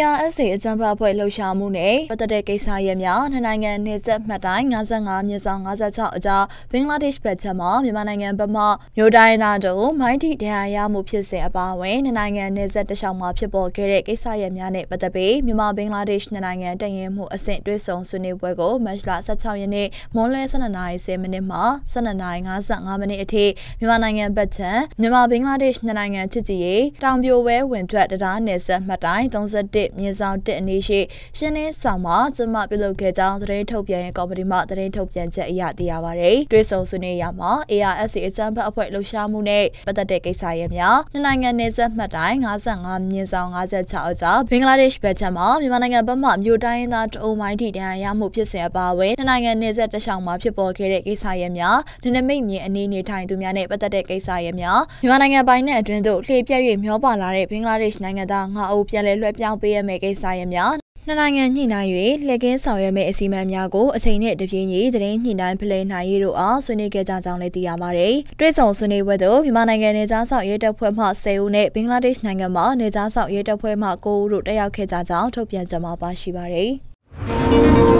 ARSA အကြံဖတ်အဖွဲ့လှုပ်ရှားမှုနဲ့ပတ်သက်တဲ့ကိစ္စရပ်များနှစ်နိုင်ငံနေဆက်မှတ်တိုင်55မြေဆောင်56အကြားဘင်္ဂလားဒေ့ရှ်ဘက်ချက်မှမြန်မာနိုင်ငံဘက်မှမြို့တိုင်းသားတို့မိုင်းတီတရားရမှုဖြစ်စဉ်အပါအဝင်နှစ်နိုင်ငံနေဆက်တခြားမှာဖြစ်ပေါ်ခဲ့တဲ့ကိစ္စရပ်များနဲ့ပတ်သက်ပြီးမြန်မာဘင်္ဂလားဒေ့ရှ်နှစ်နိုင်ငံတည်ရင်မှုအဆင့်တွဲဆောင်ဆွေးနွေးပွဲကိုမတ်လ16ရက်နေ့မွန်းလွဲ12:10မိနစ်မှ12:55မိနစ်အထိမြန်မာနိုင်ငံဘက်ချံမြန်မာဘင်္ဂလားဒေ့ရှ်နှစ်နိုင်ငံချစ်ကြည်ရေးတောင်ပြိုဝဲဝင်ထွက်တရားနယ်စပ်မှတ်တိုင်31 1မြင်းဆောင်1အနည်းရှိရှင်းလင်းဆောင်မှာကျမပြုလုပ်ခဲ့ကြောင်းသတင်းထုတ်ပြန်ရေးကော်မတီမှသတင်းထုတ်ပြန်ချက်အရသိရပါတယ်။တွေ့ဆုံဆွေးနွေးရာမှာ ARSA အကြမ်းဖက်အဖွဲ့လှုပ်ရှားမှုနဲ့ပတ်သက်တဲ့ကိစ္စရပ်များနှစ်နိုင်ငံနယ်စပ်မှတ်တိုင်55မြင်းဆောင်56အကြောင်းဘင်္ဂလားဒေ့ရှ်ဘက်ချက်မှာမြန်မာနိုင်ငံဘက်မှမြို့တိုင်းရင်းသားတုံမိုင်းထိတန်ရမှုဖြစ်စဉ်အပါအဝင်နှစ်နိုင်ငံနယ်စပ်တခြားမှာဖြစ်ပေါ်ခဲ့တဲ့ကိစ္စရပ်များဒနမိတ်မြင်အနေနေထိုင်သူများနဲ့ပတ်သက်တဲ့ကိစ္စရပ်များမြန်မာနိုင်ငံပိုင်းနဲ့အတွင်းသို့လှည့်ပြည့်၍မျောပါလာတဲ့ဘင်္ဂလားဒေ့ရှ်နိုင်ငံသား၅အုပ်ပြန်လည်လွှဲပြောင်းပေးရမယ့်ကိစ္စရပ်များနှစ်နိုင်ငံညှိနှိုင်း၍လှည့်ကင်းဆောင်ရွက်မယ့်အစီအမံများကိုအချိန်နဲ့တပြေးညီတရင်ညှိနှိုင်းဖလှယ်နိုင်ရေးတို့အားဆွေးနွေးခဲ့ကြကြောင်းလည်းသိရပါတယ်။တွဲဆောင်ဆွေးနွေးပွဲသို့မြန်မာနိုင်ငံနေသားဆောင်ရဲတပ်ဖွဲ့မှ10ဦးနဲ့ဘင်္ဂလားဒေ့ရှ်နိုင်ငံမှနေသားဆောင်ရဲတပ်ဖွဲ့မှ9ဦးတို့တက်ရောက်ခဲ့ကြကြောင်းထုတ်ပြန်ကြမှာပါရှိပါတယ်။